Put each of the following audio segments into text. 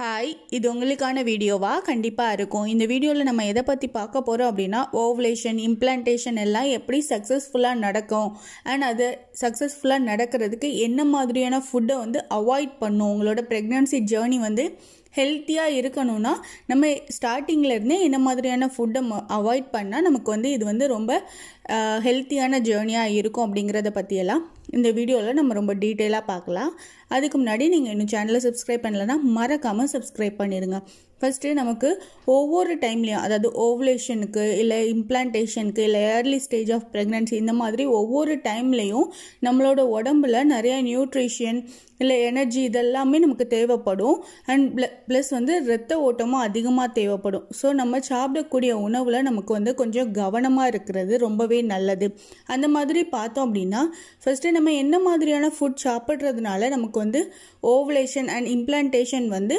hi இது உங்களுக்கான வீடியோவாக கண்டிப்பாக இருக்கும் இந்த வீடியோவில் நம்ம எதை பற்றி பார்க்க போகிறோம் அப்படின்னா ஓவலேஷன் இம்ப்ளான்டேஷன் எல்லாம் எப்படி சக்ஸஸ்ஃபுல்லாக நடக்கும் அண்ட் அது சக்ஸஸ்ஃபுல்லாக நடக்கிறதுக்கு என்ன மாதிரியான ஃபுட்டை வந்து அவாய்ட் பண்ணும் உங்களோட ப்ரெக்னன்சி ஜேர்னி வந்து ஹெல்த்தியாக இருக்கணும்னா நம்ம ஸ்டார்டிங்லேருந்தே என்ன மாதிரியான ஃபுட்டை அவாய்ட் பண்ணால் நமக்கு வந்து இது வந்து ரொம்ப ஹெல்த்தியான ஜேர்னியாக இருக்கும் அப்படிங்கிறத பற்றியெல்லாம் இந்த வீடியோவில் நம்ம ரொம்ப டீட்டெயிலாக பார்க்கலாம் அதுக்கு முன்னாடி நீங்கள் இன்னும் சேனலை சப்ஸ்கிரைப் பண்ணலைன்னா மறக்காமல் சப்ஸ்கிரைப் பண்ணிடுங்க ஃபஸ்ட்டு நமக்கு ஒவ்வொரு டைம்லேயும் அதாவது ஓவலேஷனுக்கு இல்லை இம்ப்ளான்டேஷனுக்கு இல்லை ஏர்லி ஸ்டேஜ் ஆஃப் ப்ரெக்னன்சி இந்த மாதிரி ஒவ்வொரு டைம்லேயும் நம்மளோட உடம்புல நிறைய நியூட்ரிஷன் இல்லை எனர்ஜி இதெல்லாமே நமக்கு தேவைப்படும் அண்ட் ப்ள ப்ளஸ் வந்து ரத்த ஓட்டமும் அதிகமாக தேவைப்படும் ஸோ நம்ம சாப்பிடக்கூடிய உணவில் நமக்கு வந்து கொஞ்சம் கவனமாக இருக்கிறது ரொம்பவே நல்லது அந்த மாதிரி பார்த்தோம் அப்படின்னா ஃபஸ்ட்டு நம்ம என்ன மாதிரியான ஃபுட் சாப்பிட்றதுனால நமக்கு வந்து ஓவலேஷன் அண்ட் இம்ப்ளான்டேஷன் வந்து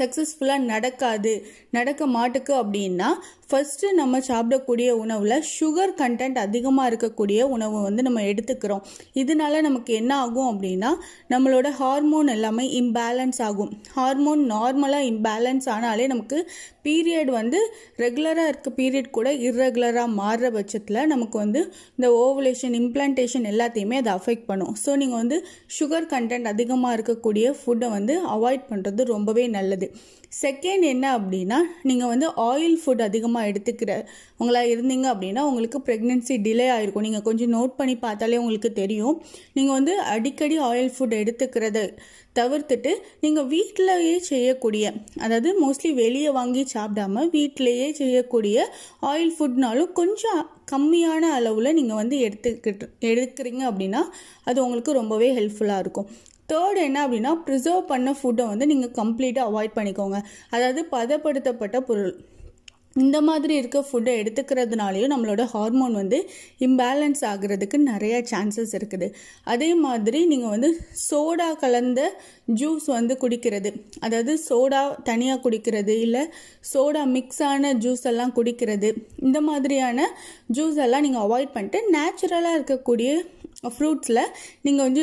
சக்ஸஸ்ஃபுல்லாக நடக்காது நடக்க மாட்டுக்கு அப்படின்னா ஃபஸ்ட்டு நம்ம சாப்பிடக்கூடிய உணவில் சுகர் கண்டென்ட் அதிகமாக இருக்கக்கூடிய உணவு வந்து நம்ம எடுத்துக்கிறோம் இதனால நமக்கு என்ன ஆகும் அப்படின்னா நம்மளோட ஹார்மோன் எல்லாமே இம்பேலன்ஸ் ஆகும் ஹார்மோன் நார்மலாக இம்பேலன்ஸ் ஆனாலே நமக்கு பீரியட் வந்து ரெகுலராக இருக்க பீரியட் கூட இர்ரெகுலராக மாறுற பட்சத்தில் நமக்கு வந்து இந்த ஓவலேஷன் இம்ப்ளான்டேஷன் எல்லாத்தையுமே அதை அஃபெக்ட் பண்ணும் ஸோ நீங்கள் வந்து சுகர் கண்டென்ட் அதிகமாக இருக்கக்கூடிய ஃபுட்டை வந்து அவாய்ட் பண்ணுறது ரொம்பவே நல்லது செகண்ட் என்ன அப்படின்னா நீங்கள் வந்து ஆயில் ஃபுட் அதிகமாக எடுத்துக்கிற உங்களாக இருந்தீங்க அப்படின்னா உங்களுக்கு ப்ரெக்னென்சி டிலே ஆகிருக்கும் நீங்கள் கொஞ்சம் நோட் பண்ணி பார்த்தாலே உங்களுக்கு தெரியும் நீங்கள் வந்து அடிக்கடி ஆயில் ஃபுட் எடுத்துக்கிறத தவிர்த்துட்டு நீங்கள் வீட்டிலேயே செய்யக்கூடிய அதாவது மோஸ்ட்லி வெளியே வாங்கி சாப்பிடாம வீட்டிலேயே செய்யக்கூடிய ஆயில் ஃபுட்னாலும் கொஞ்சம் கம்மியான அளவில் நீங்கள் வந்து எடுத்துக்கிட்டு எடுக்கிறீங்க அப்படின்னா அது உங்களுக்கு ரொம்பவே ஹெல்ப்ஃபுல்லாக இருக்கும் தேர்ட் என்ன அப்படின்னா ப்ரிசர்வ் பண்ண ஃபுட்டை வந்து நீங்கள் கம்ப்ளீட்டாக அவாய்ட் பண்ணிக்கோங்க அதாவது பதப்படுத்தப்பட்ட பொருள் இந்த மாதிரி இருக்க ஃபுட்டை எடுத்துக்கிறதுனாலையும் நம்மளோட ஹார்மோன் வந்து இம்பேலன்ஸ் ஆகிறதுக்கு நிறைய சான்சஸ் இருக்குது அதே மாதிரி நீங்கள் வந்து சோடா கலந்த ஜூஸ் வந்து குடிக்கிறது அதாவது சோடா தனியாக குடிக்கிறது இல்லை சோடா மிக்ஸ் ஆன ஜூஸ் எல்லாம் குடிக்கிறது இந்த மாதிரியான ஜூஸ் எல்லாம் நீங்கள் அவாய்ட் பண்ணிட்டு நேச்சுரலாக இருக்கக்கூடிய ஃப்ரூட்ஸில் நீங்கள் வந்து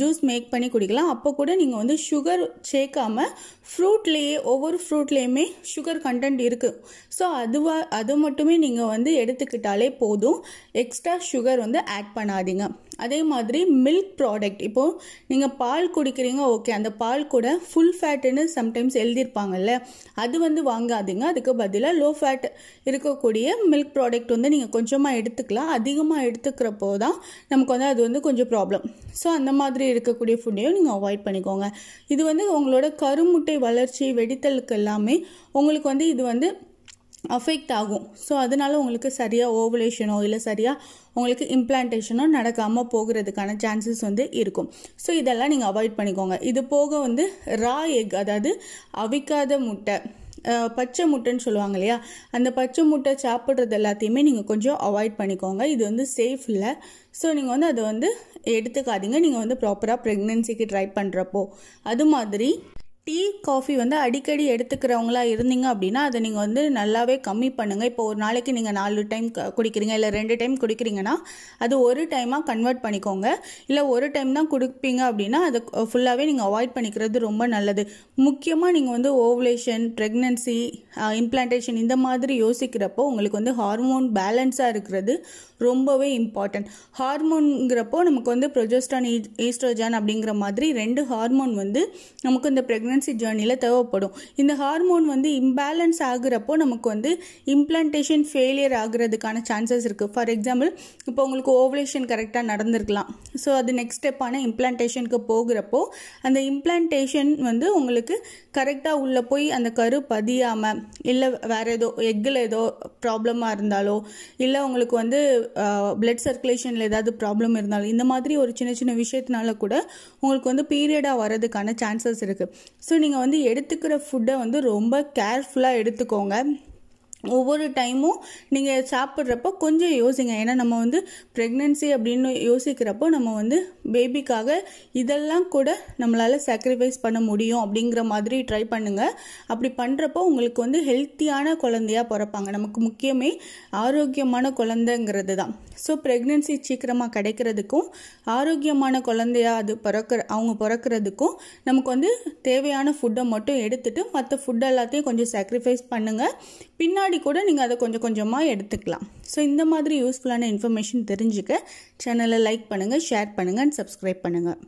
ஜூஸ் மேக் பண்ணி குடிக்கலாம் அப்போ கூட நீங்கள் வந்து சுகர் சேர்க்காமல் ஃப்ரூட்லேயே ஒவ்வொரு ஃப்ரூட்லேயுமே சுகர் கண்டென்ட் இருக்குது ஸோ அதுவாக அது மட்டுமே நீங்கள் வந்து எடுத்துக்கிட்டாலே போதும் எக்ஸ்ட்ரா சுகர் வந்து ஆட் பண்ணாதீங்க அதே மாதிரி மில்க் ப்ராடக்ட் இப்போது நீங்கள் பால் குடிக்கிறீங்க ஓகே அந்த பால் கூட ஃபுல் ஃபேட்டுன்னு சம்டைம்ஸ் எழுதியிருப்பாங்கல்ல அது வந்து வாங்காதீங்க அதுக்கு பதிலாக லோ ஃபேட் இருக்கக்கூடிய மில்க் ப்ராடக்ட் வந்து நீங்கள் கொஞ்சமாக எடுத்துக்கலாம் அதிகமாக எடுத்துக்கிறப்போ தான் நமக்கு வந்து அது வந்து கொஞ்சம் ப்ராப்ளம் ஸோ அந்த மாதிரி இருக்கக்கூடிய ஃபுட்டையும் நீங்கள் அவாய்ட் பண்ணிக்கோங்க இது வந்து உங்களோட கருமுட்டை வளர்ச்சி வெடித்தலுக்கு எல்லாமே உங்களுக்கு வந்து இது வந்து அஃபெக்ட் ஆகும் ஸோ அதனால் உங்களுக்கு சரியாக ஓவலேஷனோ இல்லை சரியாக உங்களுக்கு இம்ப்ளான்டேஷனோ நடக்காமல் போகிறதுக்கான சான்சஸ் வந்து இருக்கும் ஸோ இதெல்லாம் நீங்கள் அவாய்ட் பண்ணிக்கோங்க இது போக வந்து ரா எக் அதாவது அவிக்காத முட்டை பச்சை முட்டைன்னு சொல்லுவாங்க இல்லையா அந்த பச்சை முட்டை சாப்பிட்றது எல்லாத்தையுமே நீங்கள் கொஞ்சம் அவாய்ட் பண்ணிக்கோங்க இது வந்து சேஃப் இல்லை ஸோ நீங்கள் வந்து அதை வந்து எடுத்துக்காதீங்க நீங்கள் வந்து ப்ராப்பராக ப்ரெக்னென்சிக்கு ட்ரை பண்ணுறப்போ அது மாதிரி டீ காஃபி வந்து அடிக்கடி எடுத்துக்கிறவங்களா இருந்தீங்க அப்படின்னா அதை நீங்கள் வந்து நல்லாவே கம்மி பண்ணுங்கள் இப்போ ஒரு நாளைக்கு நீங்கள் நாலு டைம் குடிக்கிறீங்க இல்லை ரெண்டு டைம் குடிக்கிறீங்கன்னா அது ஒரு டைமாக கன்வெர்ட் பண்ணிக்கோங்க இல்லை ஒரு டைம் தான் குடிப்பீங்க அப்படின்னா அதை ஃபுல்லாகவே நீங்கள் அவாய்ட் பண்ணிக்கிறது ரொம்ப நல்லது முக்கியமாக நீங்கள் வந்து ஓவலேஷன் ப்ரெக்னன்சி இம்ப்ளான்டேஷன் இந்த மாதிரி யோசிக்கிறப்போ உங்களுக்கு வந்து ஹார்மோன் பேலன்ஸாக இருக்கிறது ரொம்பவே இம்பார்ட்டன்ட் ஹார்மோனுங்கிறப்போ நமக்கு வந்து ப்ரொஜெஸ்டான் ஈஸ்ட்ரோஜான் e-, அப்படிங்கிற மாதிரி ரெண்டு ஹார்மோன் வந்து நமக்கு இந்த ப்ரெக்னன் ப்ரெக்னன்சி ஜேர்னியில் தேவைப்படும் இந்த ஹார்மோன் வந்து இம்பேலன்ஸ் ஆகுறப்போ நமக்கு வந்து இம்ப்ளான்டேஷன் ஃபெயிலியர் ஆகுறதுக்கான சான்சஸ் இருக்குது ஃபார் எக்ஸாம்பிள் இப்போ உங்களுக்கு ஓவலேஷன் கரெக்டாக நடந்திருக்கலாம் ஸோ அது நெக்ஸ்ட் ஸ்டெப்பான இம்ப்ளான்டேஷனுக்கு போகிறப்போ அந்த இம்ப்ளான்டேஷன் வந்து உங்களுக்கு கரெக்டாக உள்ளே போய் அந்த கரு பதியாமல் இல்லை வேறு ஏதோ எக்கில் ஏதோ ப்ராப்ளமாக இருந்தாலோ இல்லை உங்களுக்கு வந்து பிளட் சர்க்குலேஷனில் ஏதாவது ப்ராப்ளம் இருந்தாலும் இந்த மாதிரி ஒரு சின்ன சின்ன விஷயத்தினால கூட உங்களுக்கு வந்து பீரியடாக வர்றதுக்கான சான்சஸ் இருக்குது ஸோ நீங்கள் வந்து எடுத்துக்கிற ஃபுட்டை வந்து ரொம்ப கேர்ஃபுல்லாக எடுத்துக்கோங்க ஒவ்வொரு டைமும் நீங்கள் சாப்பிட்றப்போ கொஞ்சம் யோசிங்க ஏன்னா நம்ம வந்து ப்ரெக்னென்சி அப்படின்னு யோசிக்கிறப்போ நம்ம வந்து பேபிக்காக இதெல்லாம் கூட நம்மளால் சாக்ரிஃபைஸ் பண்ண முடியும் அப்படிங்கிற மாதிரி ட்ரை பண்ணுங்கள் அப்படி பண்ணுறப்போ உங்களுக்கு வந்து ஹெல்த்தியான குழந்தையாக பிறப்பாங்க நமக்கு முக்கியமே ஆரோக்கியமான குழந்தைங்கிறது தான் ஸோ ப்ரெக்னென்சி சீக்கிரமாக கிடைக்கிறதுக்கும் ஆரோக்கியமான குழந்தையாக அது பிறக்கிற அவங்க பிறக்கிறதுக்கும் நமக்கு வந்து தேவையான ஃபுட்டை மட்டும் எடுத்துகிட்டு மற்ற ஃபுட் எல்லாத்தையும் கொஞ்சம் சாக்ரிஃபைஸ் பண்ணுங்கள் பின்னாடி முன்னாடி கூட நீங்கள் அதை கொஞ்சம் கொஞ்சமாக எடுத்துக்கலாம் ஸோ இந்த மாதிரி யூஸ்ஃபுல்லான இன்ஃபர்மேஷன் தெரிஞ்சுக்க சேனலை லைக் பண்ணுங்கள் ஷேர் பண்ணுங்கள் அண்ட் சப்ஸ்கிரைப் பண்ணுங்கள்